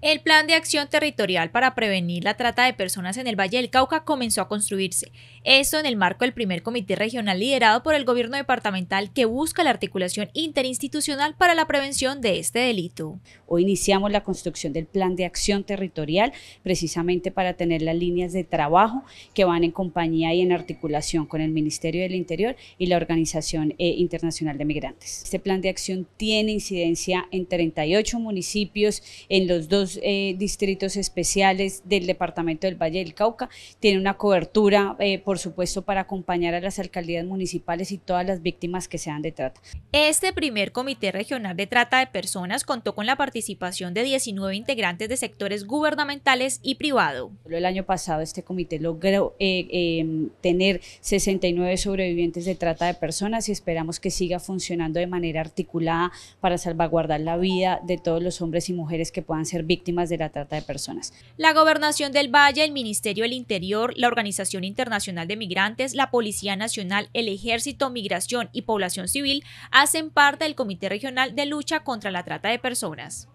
El plan de acción territorial para prevenir la trata de personas en el Valle del Cauca comenzó a construirse. Esto en el marco del primer comité regional liderado por el gobierno departamental que busca la articulación interinstitucional para la prevención de este delito. Hoy iniciamos la construcción del plan de acción territorial precisamente para tener las líneas de trabajo que van en compañía y en articulación con el Ministerio del Interior y la Organización eh, Internacional de Migrantes. Este plan de acción tiene incidencia en 38 municipios en los dos eh, distritos especiales del departamento del Valle del Cauca. Tiene una cobertura, eh, por supuesto, para acompañar a las alcaldías municipales y todas las víctimas que sean de trata. Este primer comité regional de trata de personas contó con la participación de 19 integrantes de sectores gubernamentales y privado. El año pasado este comité logró eh, tener 69 sobrevivientes de trata de personas y esperamos que siga funcionando de manera articulada para salvaguardar la vida de todos los hombres y mujeres que puedan ser víctimas de la trata de personas. La Gobernación del Valle, el Ministerio del Interior, la Organización Internacional de Migrantes, la Policía Nacional, el Ejército, Migración y Población Civil hacen parte del Comité Regional de Lucha contra la Trata de Personas.